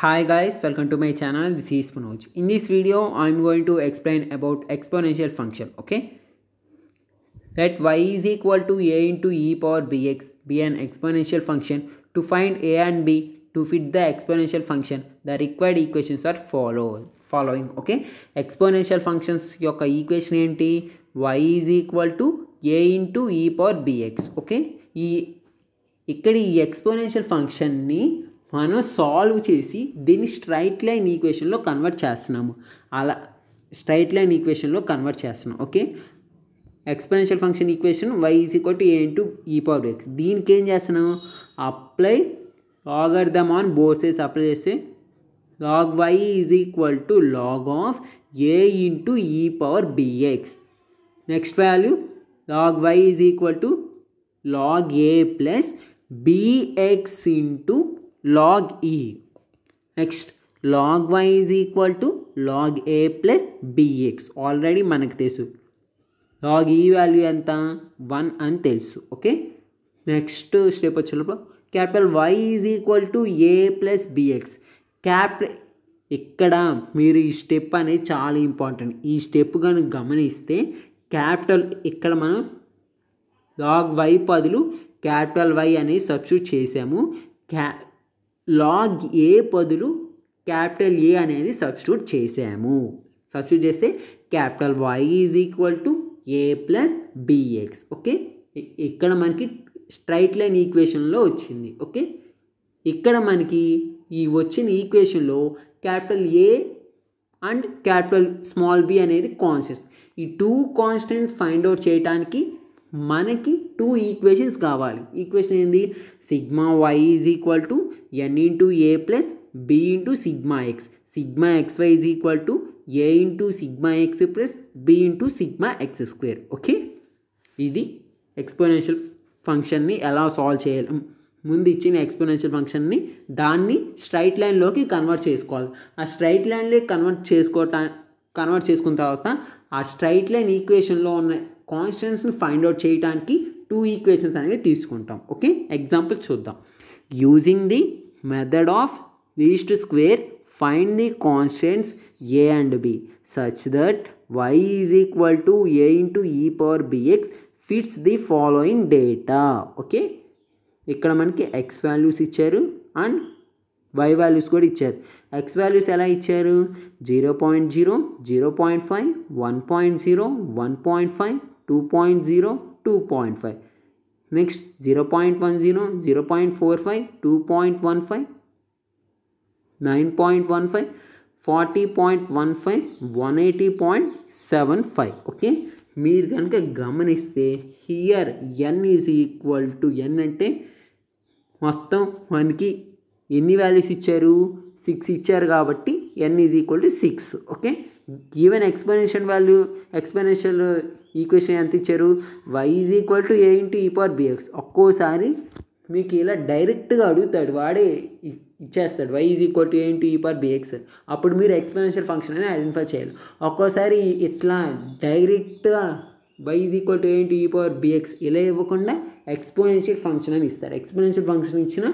Hi guys, welcome to my channel. This is Manoj. In this video, I am going to explain about exponential function. Okay, that y is equal to a into e power bx be an exponential function. To find a and b to fit the exponential function, the required equations are follow following. Okay, exponential functions your equation enti y is equal to a into e power bx. Okay, ఈ ఇక్కడ ఈ exponential ఫంక్షన్ని మనం solve చేసి దీన్ని straight line ఈక్వేషన్లో convert చేస్తున్నాము అలా స్ట్రైట్ లైన్ ఈక్వేషన్లో కన్వర్ట్ చేస్తున్నాం okay exponential function equation Y is equal to A into ఈ పవర్ ఎక్స్ దీనికి ఏం చేస్తున్నాము apply logarithm on both సైజ్ అప్లై చేస్తే log Y is equal to log of A into ఈ power B X next value log Y is equal to log A plus B X into log E. Next, log y is equal to log A plus bx. Already మనకు తెలుసు log ఈ value ఎంత one అని తెలుసు okay next step వచ్చేటప్పుడు capital why is equal to A plus B X capital ఇక్కడ మీరు ఈ స్టెప్ అనేది చాలా ఇంపార్టెంట్ ఈ స్టెప్ కనుక గమనిస్తే క్యాపిటల్ ఇక్కడ మనం లాగ్ వై పదులు క్యాపిటల్ వై అనేది సబ్స్టిట్యూట్ చేసాము క్యా లాగ్ ఏ పదులు క్యాపిటల్ ఏ అనేది సబ్స్టిట్యూట్ చేసాము సబ్స్టిట్యూట్ చేస్తే capital why is equal to A plus B X okay ఇక్కడ మనకి స్ట్రైట్ లైన్ ఈక్వేషన్లో వచ్చింది ఓకే ఇక్కడ మనకి ఈ వచ్చిన ఈక్వేషన్లో capital A and capital small B అనేది కాన్స్టెంట్స్ ఈ టూ కాన్స్టెంట్స్ ఫైండ్ అవుట్ చేయడానికి మనకి టూ ఈక్వేషన్స్ కావాలి ఈక్వేషన్ ఏంది sigma Y is equal to N into A plus B into sigma X sigma X Y is equal to A into sigma X plus B into sigma X square okay ఇది exponential ఫంక్షన్ని ఎలా solve చేయాలి ముందు ఇచ్చిన exponential ఫంక్షన్ని దాన్ని straight లైన్లోకి convert చేసుకోవాలి ఆ స్ట్రైట్ లైన్లో కన్వర్ట్ చేసుకోవటా కన్వర్ట్ చేసుకున్న తర్వాత ఆ స్ట్రైట్ లైన్ ఈక్వేషన్లో ఉన్న కాన్స్టెంట్స్ని ఫైండ్ అవుట్ చేయడానికి టూ ఈక్వేషన్స్ అనేవి తీసుకుంటాం ఓకే ఎగ్జాంపుల్ చూద్దాం using the method of least square find the constants A and B such that Y is equal to A into ఈ power B X fits the following data okay ఇక్కడ మనకి X values ఇచ్చారు అండ్ Y values కూడా ఇచ్చారు X values ఎలా ఇచ్చారు zero point zero zero point five one point zero one point five two point zero two point five next zero point one zero zero point four five two point one five nine point one five forty point one five one eighty point seven five okay మీరు కనుక గమనిస్తే here N is equal to N అంటే మొత్తం మనకి ఎన్ని values ఇచ్చారు six ఇచ్చారు కాబట్టి N is equal to six okay even exponential value exponential equation ఎంత ఇచ్చారు Y is equal to A into ఈ పవర్ బిఎక్స్ ఒక్కోసారి మీకు ఇలా డైరెక్ట్గా అడుగుతాడు వాడే ఇచ్చేస్తాడు Y is equal to A into ఈ పవర్ బిఎక్స్ అప్పుడు మీరు ఎక్స్పెనేషన్ ఫంక్షన్ అని ఐడెంటిఫై చేయాలి ఒక్కోసారి ఇట్లా డైరెక్ట్గా why is equal to A into ఈ పవర్ బిఎక్స్ ఇలా ఇవ్వకుండా ఎక్స్పోనెన్షియల్ ఫంక్షన్ అని ఇస్తారు ఎక్స్పోనెన్షియల్ ఫంక్షన్ ఇచ్చిన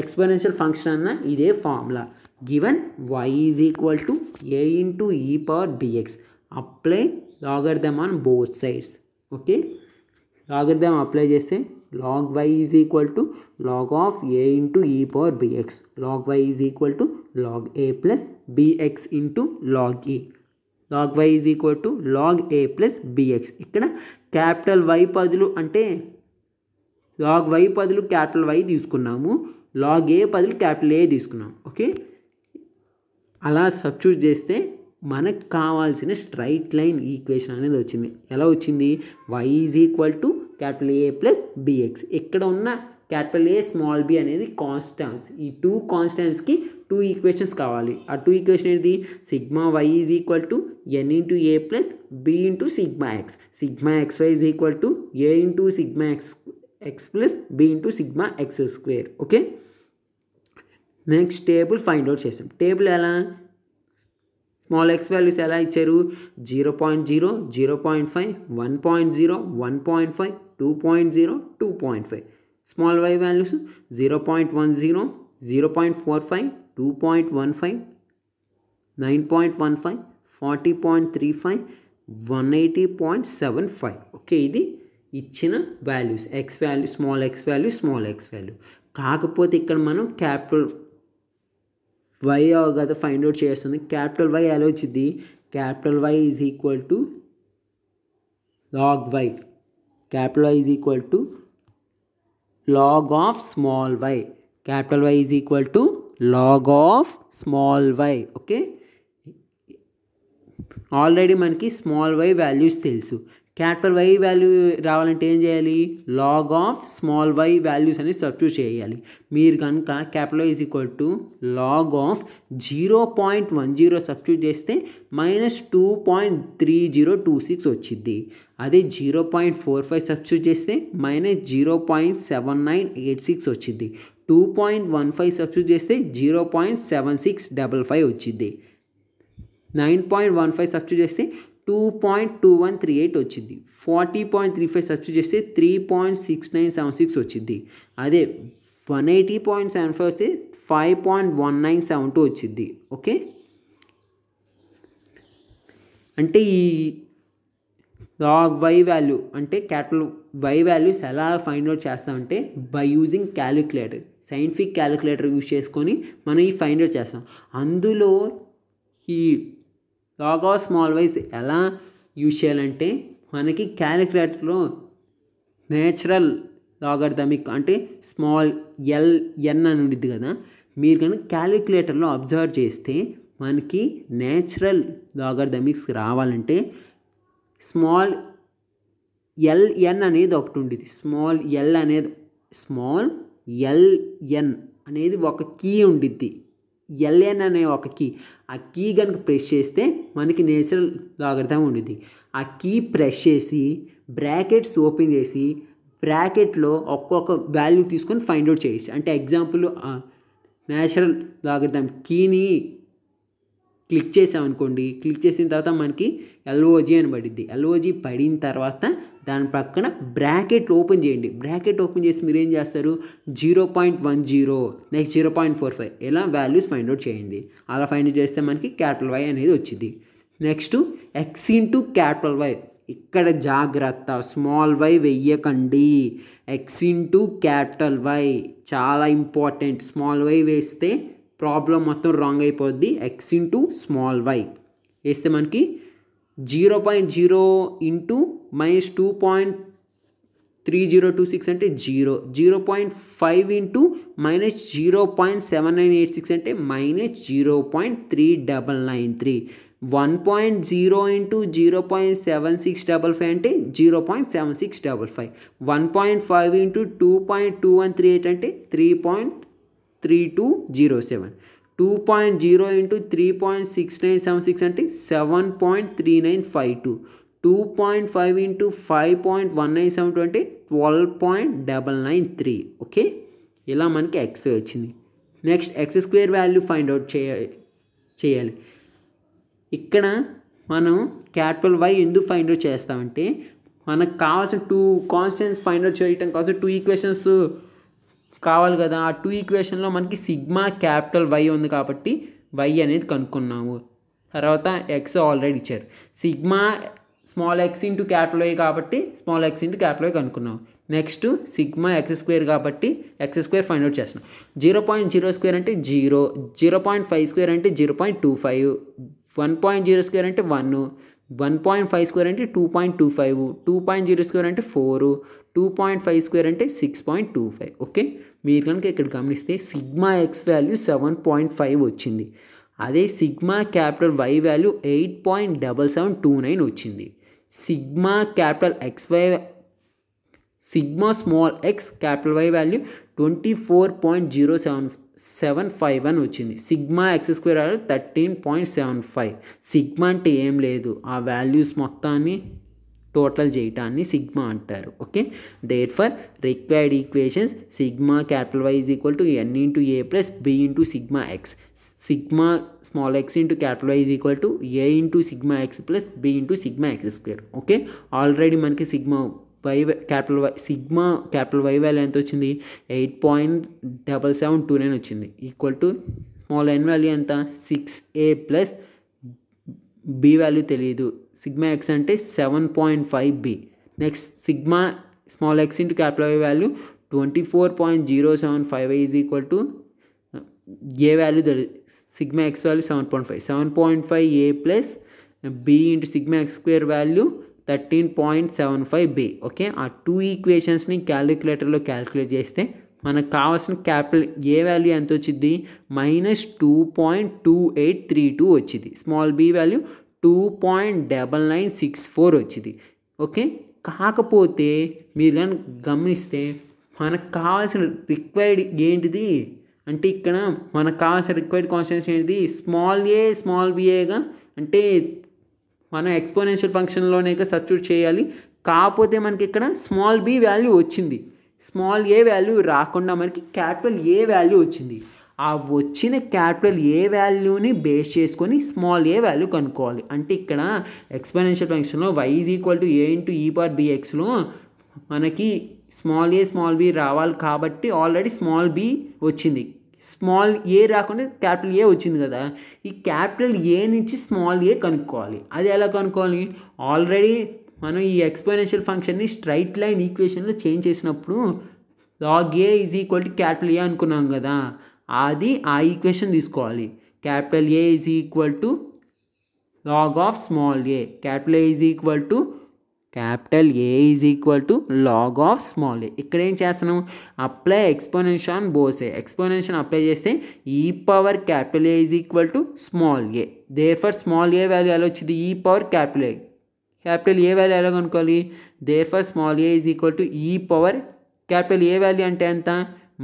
ఎక్స్పోనెన్షియల్ ఫంక్షన్ అన్న ఇదే formula given Y is equal to a into e power bx. Apply logarithm on both sides. Okay. Logarithm apply చేస్తే log y is equal to log of a into e power bx. Log y is equal to log a plus bx into log e. Log Y is equal to log A plus B X ఇక్కడ capital Y పదులు అంటే log Y పదులు capital Y తీసుకున్నాము log A పదులు capital ఏ తీసుకున్నాము okay అలా substitute చేస్తే మనకు కావాల్సిన స్ట్రైట్ లైన్ ఈక్వేషన్ అనేది వచ్చింది ఎలా వచ్చింది Y is equal to capital A plus B X ఇక్కడ ఉన్న క్యాపిటల్ ఏ స్మాల్ బి అనేది కాన్స్టాన్స్ ఈ టూ కాన్స్టాన్స్కి టూ ఈక్వేషన్స్ కావాలి ఆ టూ ఈక్వేషన్ ఏంటి sigma Y is equal to N into A plus B into sigma X sigma X Y is equal to A into sigma X X plus B into sigma X square okay next table find out చేసాం table ఎలా small X values ఎలా ఇచ్చారు zero point zero zero point five one point zero one point five two point zero two point five small y values zero point one zero zero point four five two point one five nine point one five forty point three five one eighty point seven five okay ఇది ఇచ్చిన values x value small x value small x value కాకపోతే ఇక్కడ మనం capital y కదా find out చేస్తుంది capital y ఎలా వచ్చింది capital why is equal to log y capital why is equal to log of small y capital why is equal to log of small y okay already మనకి small y values తెలుసు capital y value రావాలంటే ఏం చేయాలి log of small y values అని substitute చేయాలి మీరు కనుక capital why is equal to log of zero point one zero substitute చేస్తే minus two point three zero two six వచ్చింది అదే zero point four five substitute చేస్తే minus zero point seven nine eight six వచ్చింది two point one five substitute చేస్తే zero point seven six double five వచ్చింది nine point one five substitute చేస్తే two point two one three eight వచ్చింది forty point three five substitute చేస్తే three point six nine seven six వచ్చింది అదే one eighty point seven five వస్తే five point one nine seven two వచ్చింది okay అంటే ఈ log y value అంటే capital y values ఎలా ఫైండ్ అవుట్ చేస్తామంటే by using calculator scientific calculator use చేసుకొని మనం ఈ ఫైండ్ అవుట్ చేస్తాం అందులో ఈ లాగ్ ఆఫ్ స్మాల్ వైజ్ ఎలా యూజ్ చేయాలంటే మనకి క్యాలిక్యులేటర్లో నేచురల్ లాగర్థమిక్ అంటే స్మాల్ ఎల్ ఎన్ అని ఉండిద్ది కదా మీరు కనుక క్యాలిక్యులేటర్లో అబ్జర్వ్ చేస్తే మనకి నేచురల్ లాగర్థమిక్స్ రావాలంటే స్మాల్ ఎల్ఎన్ అనేది ఒకటి ఉండేది స్మాల్ ఎల్ అనేది స్మాల్ ఎల్ఎన్ అనేది ఒక కీ ఉండిద్ది ఎల్ఎన్ అనే ఒక కీ ఆ కీ కనుక ప్రెస్ చేస్తే మనకి నేచురల్ లాగర్థం ఉండిద్ది ఆ కీ ప్రెస్ చేసి బ్రాకెట్స్ ఓపెన్ చేసి బ్రాకెట్లో ఒక్కొక్క వాల్యూ తీసుకొని ఫైండ్ అవుట్ చేయొచ్చు అంటే ఎగ్జాంపుల్ నేచురల్ లాగర్థం కీని క్లిక్ చేసామనుకోండి క్లిక్ చేసిన తర్వాత మనకి ఎల్ఓజీ అని పడింది ఎల్ఓజీ పడిన తర్వాత దాని పక్కన బ్రాకెట్ ఓపెన్ చేయండి బ్రాకెట్ ఓపెన్ చేసి మీరు ఏం చేస్తారు zero point one zero next zero point four five ఇలా వాల్యూస్ ఫైండ్ అవుట్ చేయండి అలా ఫైండ్ అవుట్ చేస్తే మనకి క్యాపిటల్ వై అనేది వచ్చింది next x into capital y ఇక్కడ జాగ్రత్త స్మాల్ వై వెయ్యకండి ఎక్స్ ఇంటూ క్యాపిటల్ వై చాలా ఇంపార్టెంట్ స్మాల్ వై వేస్తే ప్రాబ్లం మొత్తం రాంగ్ అయిపోద్ది ఎక్స్ ఇంటూ స్మాల్ వై వేస్తే మనకి zero point zero into minus two point three zero two six అంటే zero zero point five into minus zero point seven nine eight six అంటే minus zero point three double nine three one point zero into zero point seven six double five అంటే zero point seven six double five one point five into two point two one three eight అంటే three point three two zero seven two point zero into three point six nine seven six అంటే seven point three nine five two two point five into five point one nine seven two అంటే twelve point double nine three okay ఇలా మనకి x వచ్చింది next x square value find out చేయ చేయాలి ఇక్కడ మనం capital y ఎందుకు find out చేస్తామంటే మనకు కావాల్సిన టూ కాన్స్టెంట్స్ ఫైండ్ అవుట్ చేయటం కోసం టూ ఈక్వేషన్స్ కావాలి కదా ఆ టూ ఈక్వేషన్లో మనకి సిగ్మా క్యాపిటల్ వై ఉంది కాబట్టి వై అనేది కనుక్కున్నాము తర్వాత ఎక్స్ ఆల్రెడీ ఇచ్చారు sigma small x into capital y కాబట్టి small x into capital y కనుక్కున్నాం నెక్స్ట్ సిగ్మా ఎక్స్ స్క్వేర్ కాబట్టి ఎక్స్ స్క్వేర్ ఫైండ్ అవుట్ చేస్తున్నాం జీరో పాయింట్ జీరో స్క్వేర్ అంటే zero zero point five square అంటే zero point two five one point zero square అంటే one one point five square అంటే two point two five two point zero square అంటే four two point five square అంటే six point two five okay మీరు కనుక ఇక్కడ గమనిస్తే sigma x value seven point five వచ్చింది అదే sigma capital y value eight point double seven two nine వచ్చింది sigma capital x y sigma small x capital y value twenty four point zero seven seven five one వచ్చింది sigma X square value thirteen point seven five sigma అంటే ఏం లేదు ఆ values మొత్తాన్ని total చేయటాన్ని sigma అంటారు okay there for required equations sigma capital why is equal to N into A plus B into sigma X sigma small x into capital why is equal to A into sigma X plus B into sigma X square okay already మనకి sigma y capital y sigma capital y value ఎంత వచ్చింది eight point double seven two nine వచ్చింది equal to small n value ఎంత six a plus b value తెలియదు sigma x అంటే seven point five b next sigma small x into capital I value twenty four point zero seven five I is equal to a value తెలి sigma x value seven point five seven point five a plus B into sigma X square value thirteen point seven five b okay ఆ two ఈక్వేషన్స్ని క్యాలిక్యులేటర్లో calculate చేస్తే మనకు కావాల్సిన capital a value ఎంత వచ్చింది minus two point two eight three two వచ్చింది small b value two point double nine six four వచ్చింది ఓకే కాకపోతే మీరు కనుక గమనిస్తే మనకు కావాల్సిన రిక్వైర్డ్ ఏంటిది అంటే ఇక్కడ మనకు కావాల్సిన రిక్వైర్డ్ కాన్స్టెన్స్ ఏంటిది స్మాల్ ఏ స్మాల్ బిఏగా అంటే మనం ఎక్స్పోనెన్షియల్ ఫంక్షన్లోనే సబ్స్టిట్యూట్ చేయాలి కాకపోతే మనకి ఇక్కడ స్మాల్ బి వాల్యూ వచ్చింది స్మాల్ ఏ వాల్యూ రాకుండా మనకి క్యాపిటల్ ఏ వాల్యూ వచ్చింది ఆ వచ్చిన క్యాపిటల్ ఏ వాల్యూని బేస్ చేసుకొని స్మాల్ ఏ వాల్యూ కనుక్కోవాలి అంటే ఇక్కడ ఎక్స్పెనెన్షియల్ ఫంక్షన్లో y is equal to A into e power బిఎక్స్లో మనకి స్మాల్ ఏ స్మాల్ బి రావాలి కాబట్టి ఆల్రెడీ స్మాల్ బి వచ్చింది స్మాల్ ఏ రాకుండా క్యాపిటల్ ఏ వచ్చింది కదా ఈ క్యాపిటల్ ఏ నుంచి స్మాల్ ఏ కనుక్కోవాలి అది ఎలా కనుక్కోవాలి ఆల్రెడీ మనం ఈ ఎక్స్పోనెన్షియల్ ఫంక్షన్ని స్ట్రైట్ లైన్ ఈక్వేషన్లో చేంజ్ చేసినప్పుడు log a is equal to capital a అనుకున్నాం కదా అది ఆ ఈక్వేషన్ తీసుకోవాలి capital a is equal to log of small a capital a is equal to capital a is equal to log of small a ఇక్కడ ఏం చేస్తున్నాము apply exponentiation బోసే exponential apply చేస్తే e power capital a is equal to small a therefore small a value ఎలా వచ్చింది ఈ power capital a capital a value ఎలా కనుక్కోవాలి therefore small a is equal to e power capital a value అంటే ఎంత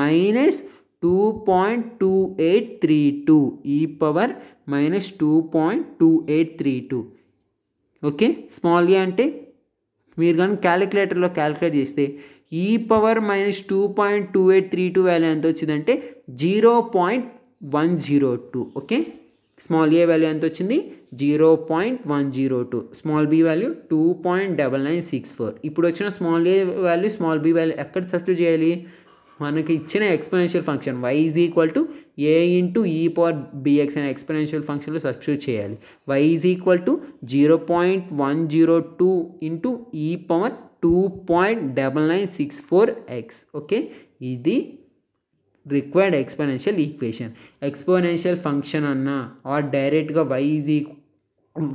minus two point two eight three two e power minus two point two eight three two okay small a అంటే మీరు కానీ క్యాలిక్యులేటర్లో calculate చేస్తే e power minus two point two eight three two value ఎంత వచ్చిందంటే zero point one zero two okay small a value ఎంత వచ్చింది zero point one zero two small b value two point double nine six four ఇప్పుడు వచ్చిన small a value small b value ఎక్కడ substitute చేయాలి మనకి ఇచ్చిన exponential function y is equal to A into ఈ power b x అనే exponential ఫంక్షన్లో substitute చేయాలి y is equal to zero point one zero two into ఈ power two point double nine six four x okay ఇది required exponential equation exponential function అన్న or డైరెక్ట్గా why is equal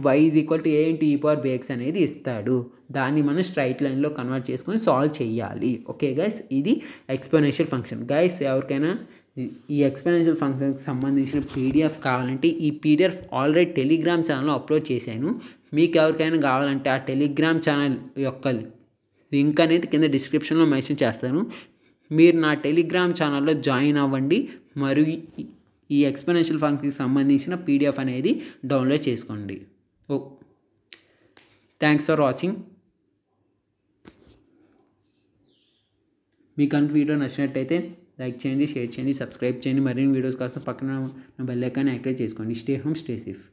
y is equal to A into ఈ power b x అనేది ఇస్తాడు దాన్ని మనం straight లైన్లో కన్వర్ట్ చేసుకొని సాల్వ్ చేయాలి ఓకే గైస్ ఇది ఎక్స్ప్లెనేషియల్ ఫంక్షన్ గైస్ ఎవరికైనా ఈ ఎక్స్పెనెన్షియల్ ఫంక్షన్కి సంబంధించిన పీడిఎఫ్ కావాలంటే ఈ పీడిఎఫ్ ఆల్రెడీ టెలిగ్రామ్ ఛానల్లో అప్లోడ్ చేశాను మీకు ఎవరికైనా కావాలంటే ఆ టెలిగ్రామ్ ఛానల్ యొక్క లింక్ అనేది కింద డిస్క్రిప్షన్లో మెన్షన్ చేస్తాను మీరు నా టెలిగ్రామ్ ఛానల్లో జాయిన్ అవ్వండి మరియు ఈ ఎక్స్పెనెన్షియల్ ఫంక్షన్కి సంబంధించిన పీడిఎఫ్ అనేది డౌన్లోడ్ చేసుకోండి ఓ థ్యాంక్స్ ఫర్ వాచింగ్ మీకు కనుక వీడియో నచ్చినట్టయితే లైక్ చేయండి షేర్ చేయండి సబ్స్క్రైబ్ చేయండి మరిన్ని వీడియోస్ కోసం పక్కన బెల్లెక్కని యాక్టివేట్ చేసుకోండి స్టే హోమ్ స్టే సేఫ్